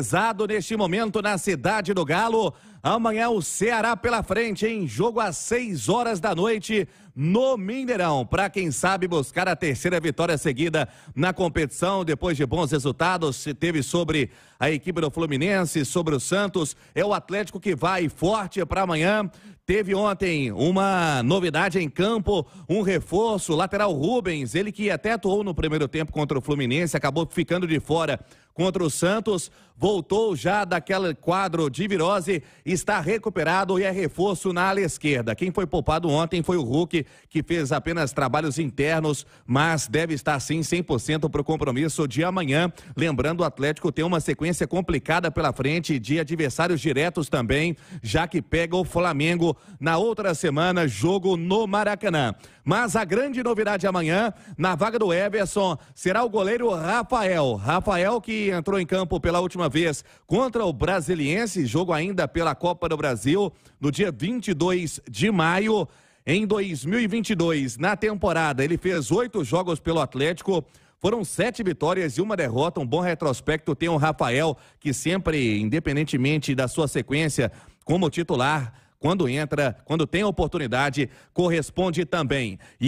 realizado neste momento na cidade do Galo Amanhã o Ceará pela frente, em jogo às 6 horas da noite no Mineirão. Para quem sabe buscar a terceira vitória seguida na competição, depois de bons resultados, teve sobre a equipe do Fluminense, sobre o Santos. É o Atlético que vai forte para amanhã. Teve ontem uma novidade em campo, um reforço, lateral Rubens, ele que até atuou no primeiro tempo contra o Fluminense, acabou ficando de fora contra o Santos, voltou já daquele quadro de virose está recuperado e é reforço na ala esquerda. Quem foi poupado ontem foi o Hulk, que fez apenas trabalhos internos, mas deve estar sim 100% para o compromisso de amanhã. Lembrando, o Atlético tem uma sequência complicada pela frente de adversários diretos também, já que pega o Flamengo na outra semana, jogo no Maracanã. Mas a grande novidade amanhã, na vaga do Everson, será o goleiro Rafael. Rafael que entrou em campo pela última vez contra o Brasiliense, jogo ainda pela Copa do Brasil, no dia 22 de maio. Em 2022, na temporada, ele fez oito jogos pelo Atlético. Foram sete vitórias e uma derrota. Um bom retrospecto tem o Rafael, que sempre, independentemente da sua sequência como titular, quando entra, quando tem a oportunidade, corresponde também. E